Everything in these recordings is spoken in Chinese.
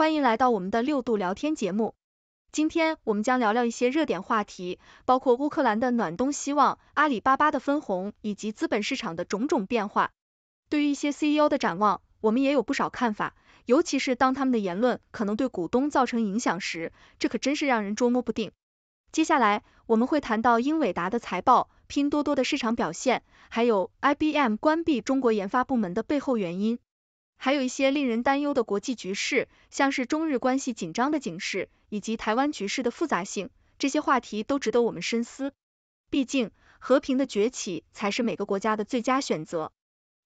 欢迎来到我们的六度聊天节目。今天我们将聊聊一些热点话题，包括乌克兰的暖冬希望、阿里巴巴的分红以及资本市场的种种变化。对于一些 CEO 的展望，我们也有不少看法，尤其是当他们的言论可能对股东造成影响时，这可真是让人捉摸不定。接下来我们会谈到英伟达的财报、拼多多的市场表现，还有 IBM 关闭中国研发部门的背后原因。还有一些令人担忧的国际局势，像是中日关系紧张的警示，以及台湾局势的复杂性，这些话题都值得我们深思。毕竟，和平的崛起才是每个国家的最佳选择。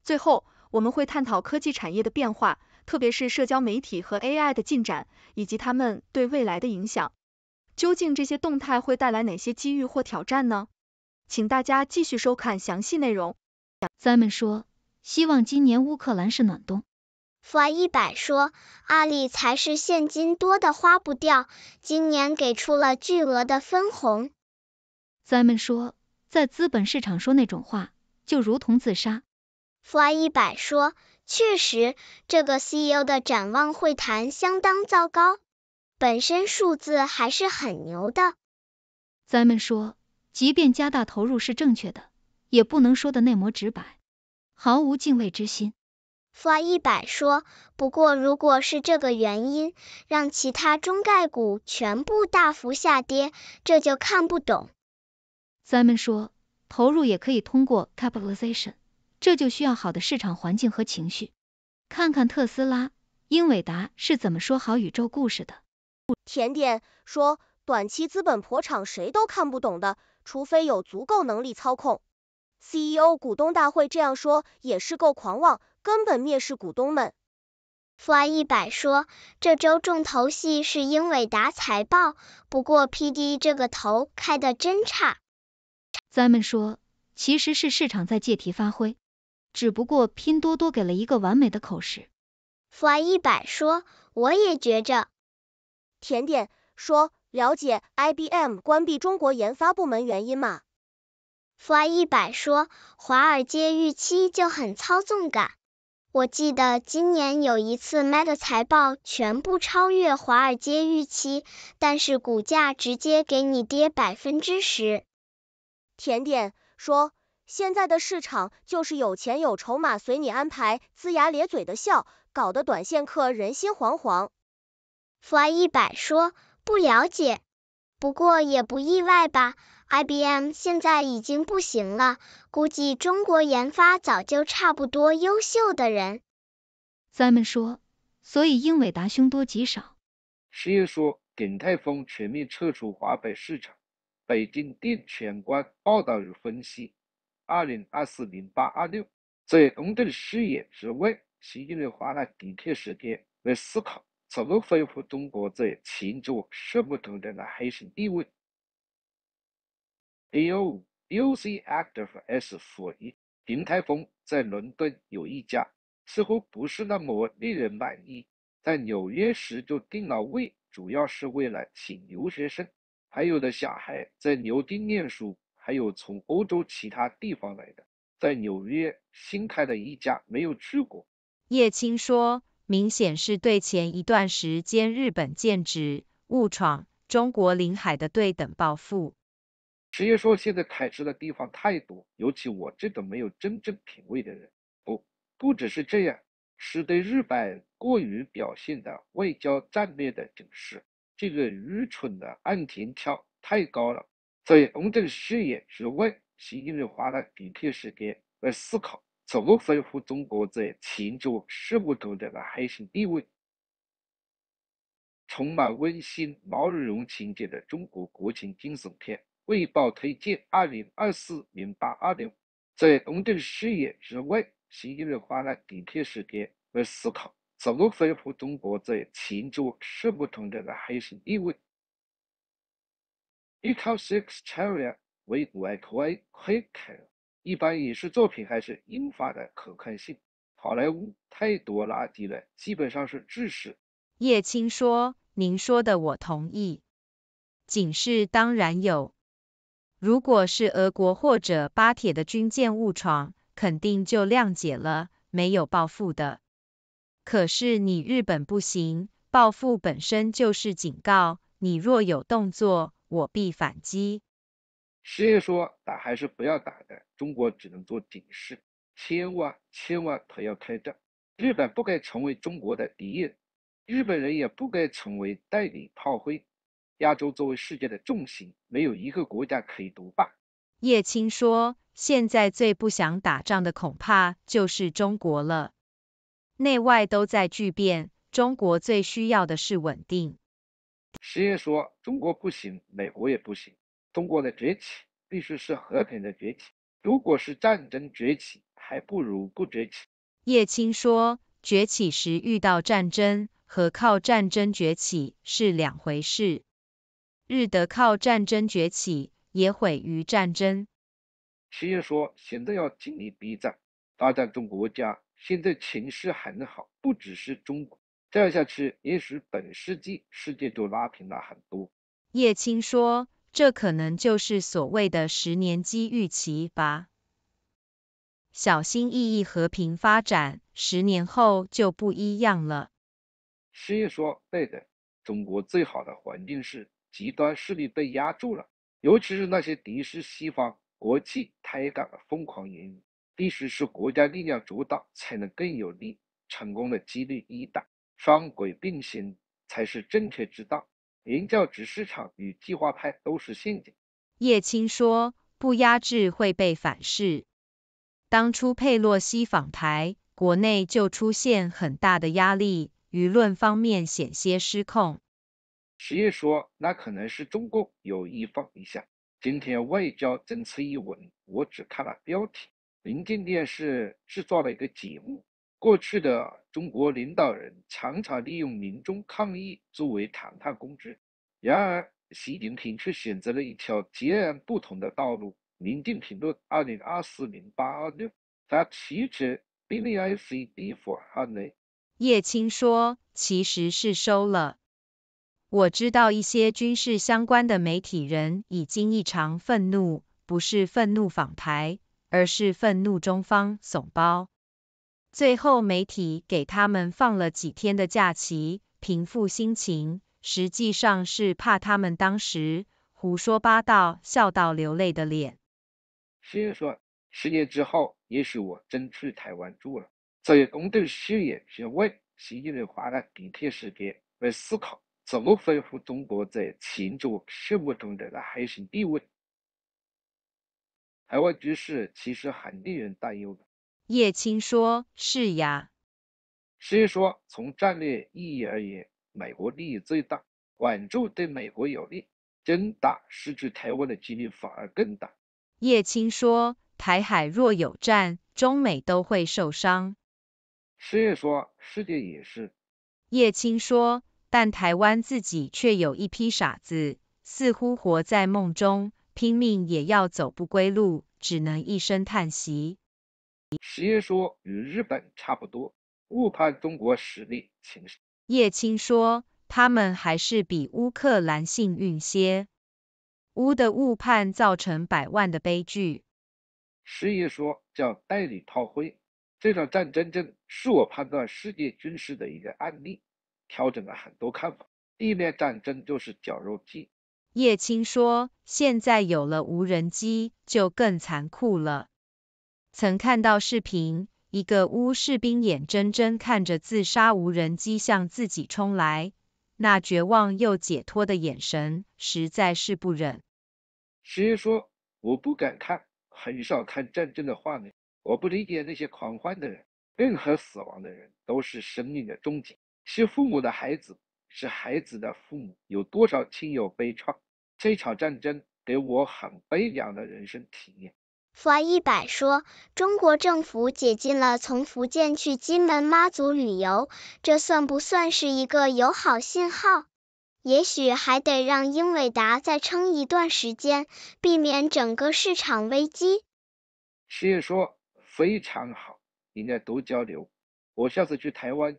最后，我们会探讨科技产业的变化，特别是社交媒体和 AI 的进展，以及它们对未来的影响。究竟这些动态会带来哪些机遇或挑战呢？请大家继续收看详细内容。咱们说，希望今年乌克兰是暖冬。Fly 一百说，阿里才是现金多的花不掉，今年给出了巨额的分红。咱们说，在资本市场说那种话，就如同自杀。Fly 一百说，确实，这个 CEO 的展望会谈相当糟糕，本身数字还是很牛的。咱们说，即便加大投入是正确的，也不能说的那么直白，毫无敬畏之心。花一百说，不过如果是这个原因让其他中概股全部大幅下跌，这就看不懂。咱们说，投入也可以通过 capitalization，这就需要好的市场环境和情绪。看看特斯拉、英伟达是怎么说好宇宙故事的。甜点说，短期资本婆场谁都看不懂的，除非有足够能力操控。CEO 股东大会这样说也是够狂妄。根本蔑视股东们。富安一百说，这周重头戏是英伟达财报，不过 PD 这个头开的真差。咱们说，其实是市场在借题发挥，只不过拼多多给了一个完美的口实。富安一百说，我也觉着。甜点说，了解 IBM 关闭中国研发部门原因吗？富安一百说，华尔街预期就很操纵感。我记得今年有一次，t 的财报全部超越华尔街预期，但是股价直接给你跌百分之十。甜点说，现在的市场就是有钱有筹码随你安排，龇牙咧嘴的笑，搞得短线客人心惶惶。发一百说不了解，不过也不意外吧。IBM 现在已经不行了，估计中国研发早就差不多优秀的人。咱们说，所以英伟达凶多吉少。先说鼎泰丰全面撤出华北市场。北京电全观报道与分析，二零二四零八二六，在公众视野之外，新一平花了顶天时间来思考，怎么恢复中国在全球生物图的的核心地位。Ao U C Active S 平台风在伦敦有一家，似乎不是那么令人满意。在纽约时就定了位，主要是为了请留学生，还有的小孩在牛津念书，还有从欧洲其他地方来的。在纽约新开的一家没有去过。叶青说，明显是对前一段时间日本建只误闯中国领海的对等报复。直接说，现在开支的地方太多，尤其我这种没有真正品味的人。不，不只是这样，是对日本过于表现的外交战略的警示。这个愚蠢的岸田跳太高了，所以公个视野之外，需要花点时间来思考，怎么恢复中国在全球事务中的核心地位。充满温馨毛绒情节的中国国情惊悚片。汇报推荐二零二四零八二零，在公众视野之外，新一轮花了点开时间来思考，怎么恢复中国在全球是不同的核心地位。依靠 sexually 为外国爱黑客，一般影视作品还是英法的可看性，好莱坞太多垃圾了，基本上是知识。叶青说：“您说的我同意，警示当然有。”如果是俄国或者巴铁的军舰误闯，肯定就谅解了，没有报复的。可是你日本不行，报复本身就是警告，你若有动作，我必反击。所以说，打还是不要打的，中国只能做警示，千万千万不要开战。日本不该成为中国的敌人，日本人也不该成为代理炮灰。亚洲作为世界的重心，没有一个国家可以独霸。叶青说，现在最不想打仗的恐怕就是中国了。内外都在巨变，中国最需要的是稳定。石验说，中国不行，美国也不行。中国的崛起必须是和平的崛起，如果是战争崛起，还不如不崛起。叶青说，崛起时遇到战争和靠战争崛起是两回事。日德靠战争崛起，也毁于战争。师爷说，现在要经历逼战，大战中国家现在情势很好，不只是中国。这样下去，也许本世纪世界就拉平了很多。叶青说，这可能就是所谓的十年机遇期吧。小心翼翼和平发展，十年后就不一样了。师爷说，对的，中国最好的环境是。极端势力被压住了，尤其是那些敌视西方、国际台港的疯狂言语，必须是国家力量主导，才能更有利，成功的几率一大。双轨并行才是正确之道。营教职市场与计划派都是陷阱。叶青说：“不压制会被反噬。当初佩洛西访台，国内就出现很大的压力，舆论方面险些失控。”实叶说，那可能是中共有意放一下。今天外交政策一文，我只看了标题。临近电视制造了一个节目，过去的中国领导人常常利用民众抗议作为谈判工具，然而习近平却选择了一条截然不同的道路。临近评论二零二四零八二六，他提出 B I C D for h n 叶青说，其实是收了。我知道一些军事相关的媒体人已经异常愤怒，不是愤怒访台，而是愤怒中方怂包。最后媒体给他们放了几天的假期，平复心情，实际上是怕他们当时胡说八道笑到流泪的脸。心说，十年之后，也许我真去台湾住了。作为工读事业，学会习近平花了地铁时间，来思考。怎么恢复中国在全球事务中的核心地位？海外局势其实很令人担忧的。叶青说：是呀。虽说：从战略意义而言，美国利益最大，稳住对美国有利，真打失去台湾的几率反而更大。叶青说：台海若有战，中美都会受伤。虽爷说：世界也是。叶青说。但台湾自己却有一批傻子，似乎活在梦中，拼命也要走不归路，只能一声叹息。实业说，与日本差不多，误判中国实力情势。叶青说，他们还是比乌克兰幸运些，乌的误判造成百万的悲剧。实业说，叫代理炮灰，这场战争正是我判断世界军事的一个案例。调整了很多看法，地面战争就是绞肉机。叶青说，现在有了无人机，就更残酷了。曾看到视频，一个乌士兵眼睁睁看着自杀无人机向自己冲来，那绝望又解脱的眼神，实在是不忍。石说，我不敢看，很少看战争的画面，我不理解那些狂欢的人，任何死亡的人都是生命的终结。是父母的孩子，是孩子的父母，有多少亲友悲怆？这场战争给我很悲凉的人生体验。花一百说，中国政府解禁了从福建去金门、妈祖旅游，这算不算是一个友好信号？也许还得让英伟达再撑一段时间，避免整个市场危机。师说非常好，应该多交流。我下次去台湾。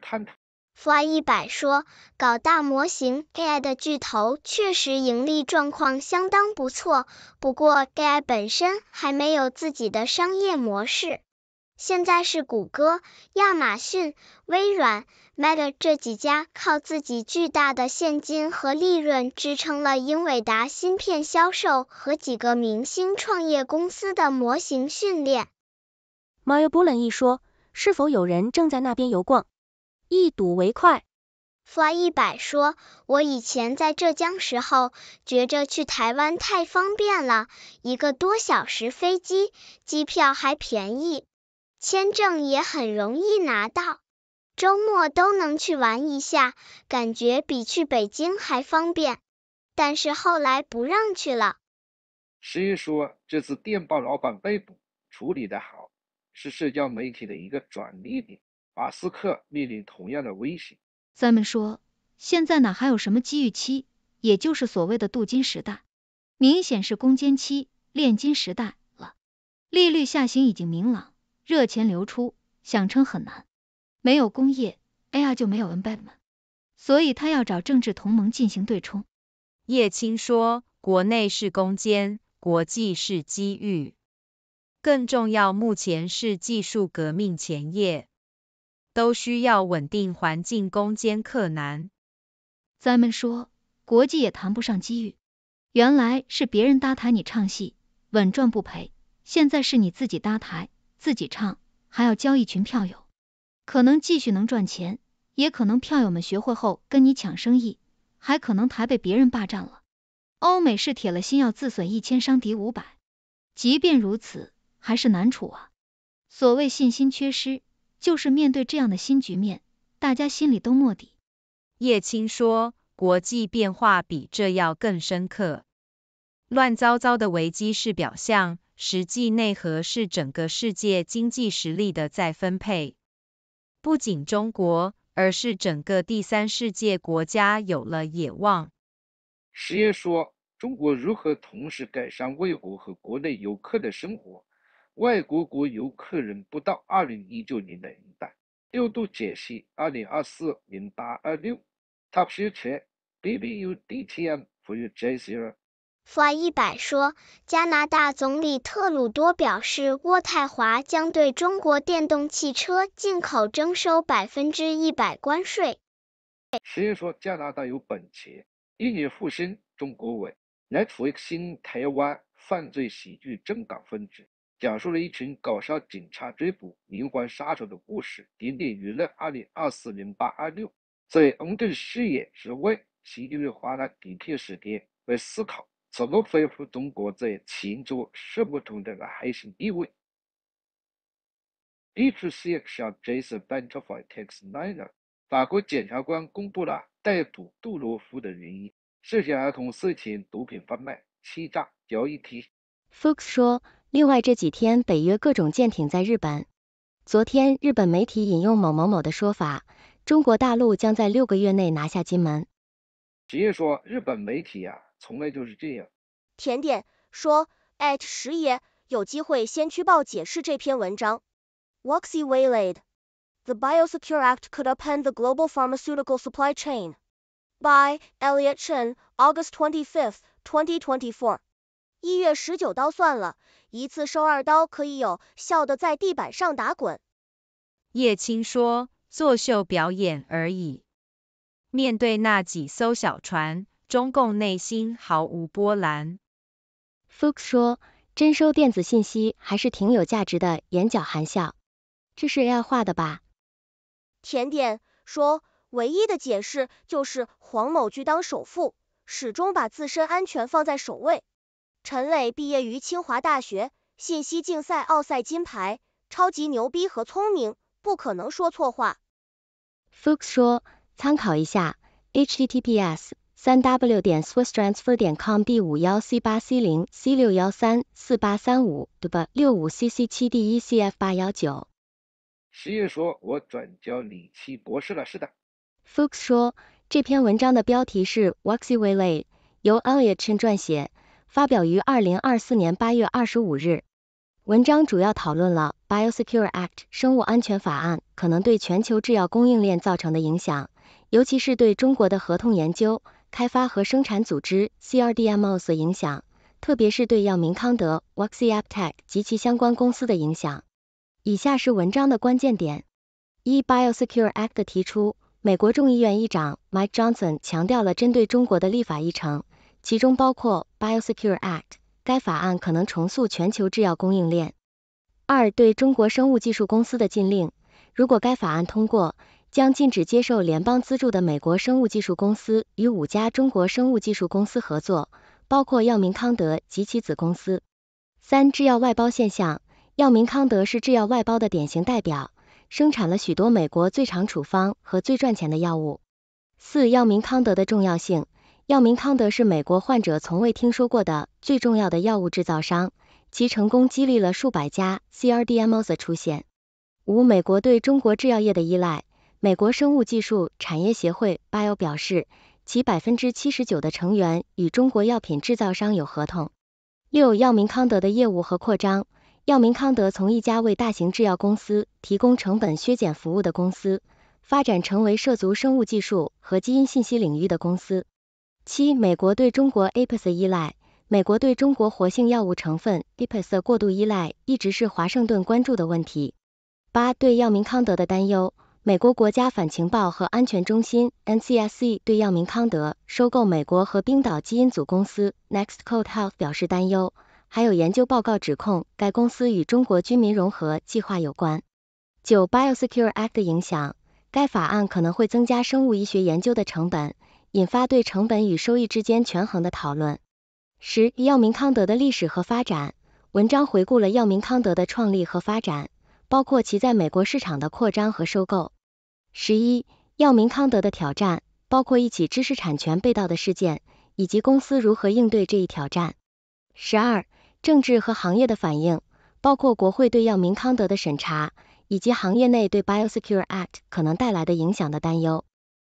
看花一百说，搞大模型 AI 的巨头确实盈利状况相当不错，不过 AI 本身还没有自己的商业模式。现在是谷歌、亚马逊、微软、Meta 这几家靠自己巨大的现金和利润支撑了英伟达芯片销售和几个明星创业公司的模型训练。m a r u 一说。是否有人正在那边游逛？一睹为快。花一百说，我以前在浙江时候，觉着去台湾太方便了，一个多小时飞机，机票还便宜，签证也很容易拿到，周末都能去玩一下，感觉比去北京还方便。但是后来不让去了。十一说，这次电报老板被捕，处理的好。是社交媒体的一个转利点。马斯克面临同样的危险。咱们说，现在哪还有什么机遇期？也就是所谓的镀金时代，明显是攻坚期、炼金时代了。利率下行已经明朗，热钱流出，想撑很难。没有工业，AI 就没有 Embedment，所以他要找政治同盟进行对冲。叶青说，国内是攻坚，国际是机遇。更重要，目前是技术革命前夜，都需要稳定环境攻坚克难。咱们说，国际也谈不上机遇，原来是别人搭台你唱戏，稳赚不赔；现在是你自己搭台自己唱，还要交一群票友，可能继续能赚钱，也可能票友们学会后跟你抢生意，还可能台被别人霸占了。欧美是铁了心要自损一千伤敌五百，即便如此。还是难处啊。所谓信心缺失，就是面对这样的新局面，大家心里都没底。叶青说，国际变化比这要更深刻，乱糟糟的危机是表象，实际内核是整个世界经济实力的再分配。不仅中国，而是整个第三世界国家有了野望。石爷说，中国如何同时改善外国和国内游客的生活？外国国游客人不到二零一九年的一半。六度解析二零二四零八二六。Top n e B B U D T M U J Zero。FY 一百说，加拿大总理特鲁多表示，渥太华将对中国电动汽车进口征收百分之一百关税。谁说加拿大有本钱？一月复兴中国委。Netflix 新台湾犯罪喜剧正港分支。讲述了一群搞笑警察追捕连环杀手的故事。点点娱乐二零二四零八二六。在公正视野之外，西莉亚花了几天时间来思考怎么恢复中国在全球史无中的核心地位。地区 C X 上，Jason Benfey t takes n i n e r 法国检察官公布了逮捕杜罗夫的原因：涉嫌儿童色情、毒品贩卖、欺诈交易。T Fox 说。另外这几天，北约各种舰艇在日本。昨天，日本媒体引用某某某的说法，中国大陆将在六个月内拿下金门。直接说，日本媒体啊，从来就是这样。甜点说，at 石爷，有机会先去报解释这篇文章。Waxy w a y l a i d The Biosecure Act Could Upend the Global Pharmaceutical Supply Chain by Elliot Chen, August 25th, 2024. 一月十九刀算了一次收二刀，可以有效的在地板上打滚。叶青说，作秀表演而已。面对那几艘小船，中共内心毫无波澜。Fuk 说，征收电子信息还是挺有价值的，眼角含笑。这是 AI 画的吧？甜点说，唯一的解释就是黄某巨当首富，始终把自身安全放在首位。陈磊毕业于清华大学，信息竞赛奥赛金牌，超级牛逼和聪明，不可能说错话。Fuchs 说，参考一下 HTTPS 三 W 点 SwissTransfer 点 com B 五幺 C 八 C 零 C 六幺三四八三五对吧六五 CC 七 D 一 CF 八幺九。十月说，我转交李奇博士了，是的。Fuchs 说，这篇文章的标题是 Waxy Way Late，由 Elliot Chen 撰写。发表于二零二四年八月二十五日，文章主要讨论了 Biosecure Act 生物安全法案可能对全球制药供应链造成的影响，尤其是对中国的合同研究、开发和生产组织 （CRDMO） 所影响，特别是对药明康德 w a x i a p t e c 及其相关公司的影响。以下是文章的关键点：一、Biosecure Act 的提出，美国众议院议长 Mike Johnson 强调了针对中国的立法议程。其中包括 Biosecure Act，该法案可能重塑全球制药供应链。二，对中国生物技术公司的禁令，如果该法案通过，将禁止接受联邦资助的美国生物技术公司与五家中国生物技术公司合作，包括药明康德及其子公司。三，制药外包现象，药明康德是制药外包的典型代表，生产了许多美国最长处方和最赚钱的药物。四，药明康德的重要性。药明康德是美国患者从未听说过的最重要的药物制造商，其成功激励了数百家 CRDMOs 出现。五、美国对中国制药业的依赖，美国生物技术产业协会 Bio 表示，其百分之七十九的成员与中国药品制造商有合同。六、药明康德的业务和扩张，药明康德从一家为大型制药公司提供成本削减服务的公司，发展成为涉足生物技术和基因信息领域的公司。七，美国对中国 a p e s e 依赖，美国对中国活性药物成分 a p e s e 过度依赖一直是华盛顿关注的问题。八，对药明康德的担忧，美国国家反情报和安全中心 （NCSC） 对药明康德收购美国和冰岛基因组公司 Nextcode Health 表示担忧，还有研究报告指控该公司与中国军民融合计划有关。九，Biosecure Act 的影响，该法案可能会增加生物医学研究的成本。引发对成本与收益之间权衡的讨论。十、药明康德的历史和发展文章回顾了药明康德的创立和发展，包括其在美国市场的扩张和收购。十一、药明康德的挑战包括一起知识产权被盗的事件，以及公司如何应对这一挑战。十二、政治和行业的反应包括国会对药明康德的审查，以及行业内对 Biosecure Act 可能带来的影响的担忧。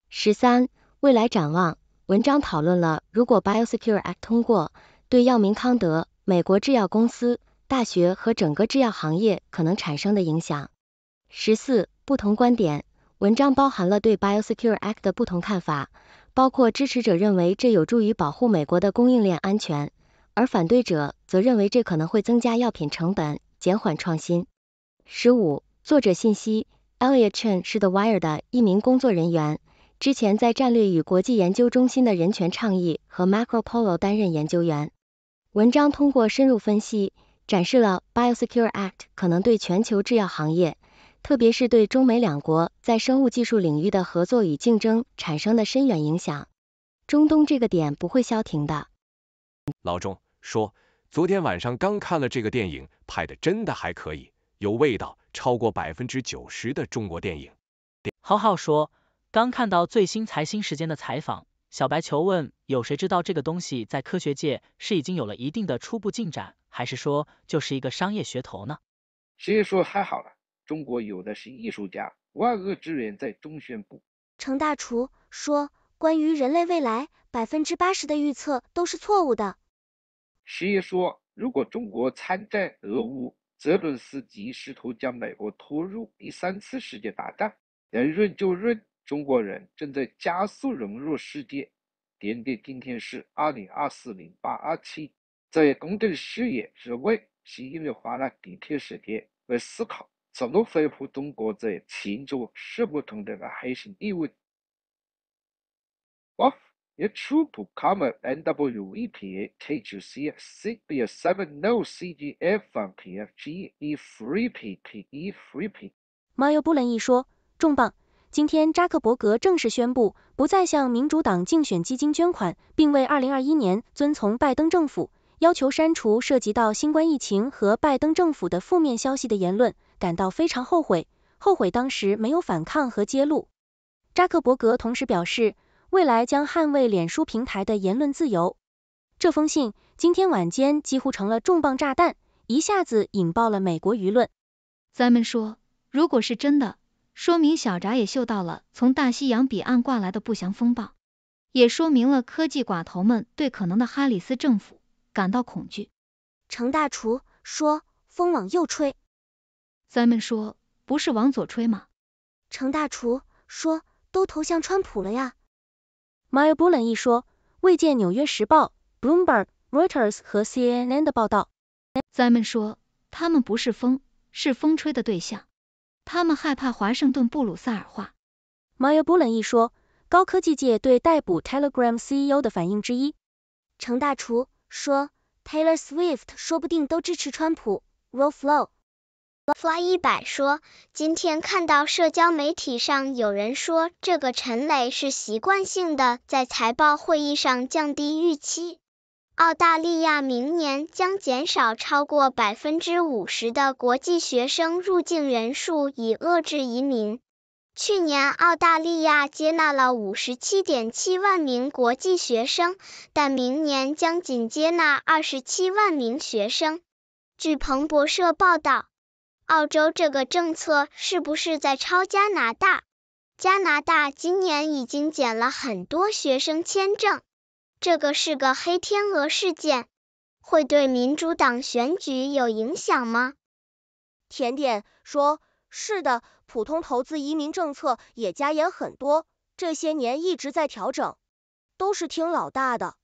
十三。未来展望。文章讨论了如果 Biosecure Act 通过，对药明康德、美国制药公司、大学和整个制药行业可能产生的影响。十四，不同观点。文章包含了对 Biosecure Act 的不同看法，包括支持者认为这有助于保护美国的供应链安全，而反对者则认为这可能会增加药品成本，减缓创新。十五，作者信息。e l i o t h Chen 是 The Wire 的一名工作人员。之前在战略与国际研究中心的人权倡议和 Macro Polo 担任研究员。文章通过深入分析，展示了 Biosecure Act 可能对全球制药行业，特别是对中美两国在生物技术领域的合作与竞争产生的深远影响。中东这个点不会消停的。老钟说，昨天晚上刚看了这个电影，拍的真的还可以，有味道，超过百分之九十的中国电影。好好说。刚看到最新财新时间的采访，小白求问，有谁知道这个东西在科学界是已经有了一定的初步进展，还是说就是一个商业噱头呢？十爷说还好了，中国有的是艺术家，万恶之源在中宣部。程大厨说，关于人类未来，百分之八十的预测都是错误的。实爷说，如果中国参战俄乌，泽伦斯基试图将美国拖入第三次世界大战，能润就润，中国人正在加速融入世界。点点，今天是二零二四零八二七。在公众视野之外，是因为花了地铁时间来思考，怎么恢复中国，在全球是不同的核心地位。我一出普卡姆 nwep k 九 c c b e nocgfpgfepfep。马友不能一说，重磅。今天，扎克伯格正式宣布不再向民主党竞选基金捐款，并为二零二一年遵从拜登政府要求删除涉及到新冠疫情和拜登政府的负面消息的言论感到非常后悔，后悔当时没有反抗和揭露。扎克伯格同时表示，未来将捍卫脸书平台的言论自由。这封信今天晚间几乎成了重磅炸弹，一下子引爆了美国舆论。咱们说，如果是真的。说明小闸也嗅到了从大西洋彼岸刮来的不祥风暴，也说明了科技寡头们对可能的哈里斯政府感到恐惧。程大厨说，风往右吹。咱们说不是往左吹吗？程大厨说，都投向川普了呀。Myobulen 一说，未见《纽约时报》、《Bloomberg》、《Reuters》和 CNN 的报道。咱们说，他们不是风，是风吹的对象。他们害怕华盛顿布鲁塞尔化。Maya Bolen 一说，高科技界对逮捕 Telegram CEO 的反应之一。程大厨说，Taylor Swift 说不定都支持川普。Row Flow。Fly 一百说，今天看到社交媒体上有人说，这个陈雷是习惯性的在财报会议上降低预期。澳大利亚明年将减少超过百分之五十的国际学生入境人数，以遏制移民。去年，澳大利亚接纳了五十七点七万名国际学生，但明年将仅接纳二十七万名学生。据彭博社报道，澳洲这个政策是不是在抄加拿大？加拿大今年已经减了很多学生签证。这个是个黑天鹅事件，会对民主党选举有影响吗？甜点说，是的，普通投资移民政策也加严很多，这些年一直在调整，都是听老大的。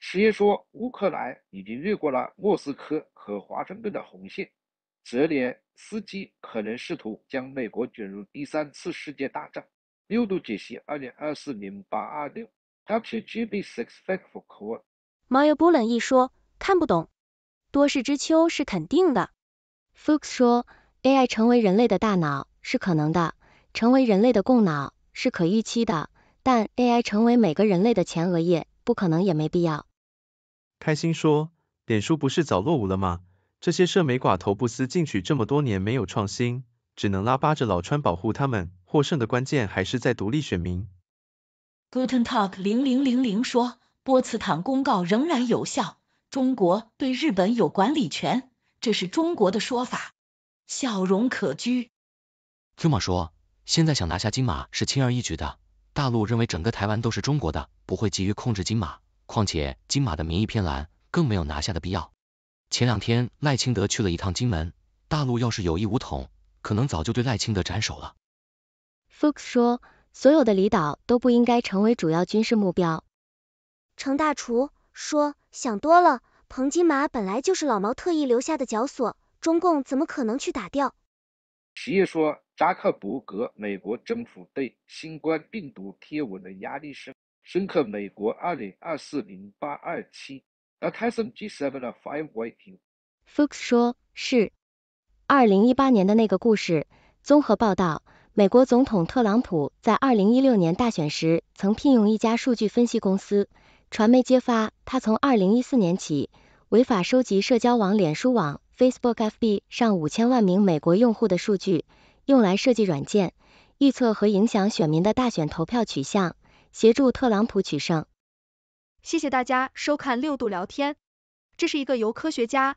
实业说，乌克兰已经越过了莫斯科和华盛顿的红线，泽连斯基可能试图将美国卷入第三次世界大战。六度解析二零二四零八二六。Maya thankful court. 马 l 布 n 一说，看不懂，多事之秋是肯定的。Fuchs 说，AI 成为人类的大脑是可能的，成为人类的共脑是可预期的，但 AI 成为每个人类的前额叶不可能也没必要。开心说，脸书不是早落伍了吗？这些社媒寡头不思进取这么多年没有创新，只能拉巴着老川保护他们。获胜的关键还是在独立选民。Guten Talk 零零零零说，波茨坦公告仍然有效，中国对日本有管理权，这是中国的说法。笑容可掬。这么说，现在想拿下金马是轻而易举的。大陆认为整个台湾都是中国的，不会急于控制金马，况且金马的名义偏蓝，更没有拿下的必要。前两天赖清德去了一趟金门，大陆要是有意武统，可能早就对赖清德斩首了。Fox 说。所有的离岛都不应该成为主要军事目标。程大厨说，想多了，彭金马本来就是老毛特意留下的绞索，中共怎么可能去打掉？企业说，扎克伯格，美国政府对新冠病毒贴文的压力深深刻。美国二零二四零八二七。Fox five white team 说，是。二零一八年的那个故事，综合报道。美国总统特朗普在二零一六年大选时曾聘用一家数据分析公司。传媒揭发，他从二零一四年起违法收集社交网脸书网 Facebook（FB） 上五千万名美国用户的数据，用来设计软件，预测和影响选民的大选投票取向，协助特朗普取胜。谢谢大家收看六度聊天，这是一个由科学家。